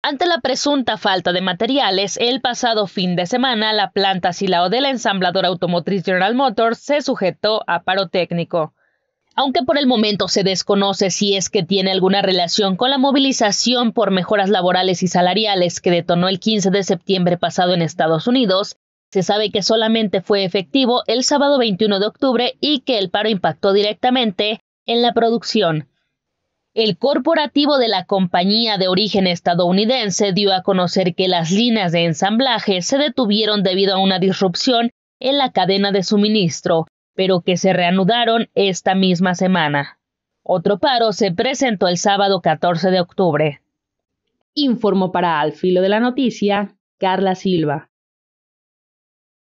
Ante la presunta falta de materiales, el pasado fin de semana la planta Silao de la ensambladora automotriz General Motors se sujetó a paro técnico. Aunque por el momento se desconoce si es que tiene alguna relación con la movilización por mejoras laborales y salariales que detonó el 15 de septiembre pasado en Estados Unidos, se sabe que solamente fue efectivo el sábado 21 de octubre y que el paro impactó directamente en la producción. El corporativo de la compañía de origen estadounidense dio a conocer que las líneas de ensamblaje se detuvieron debido a una disrupción en la cadena de suministro, pero que se reanudaron esta misma semana. Otro paro se presentó el sábado 14 de octubre. Informó para Al Filo de la Noticia Carla Silva.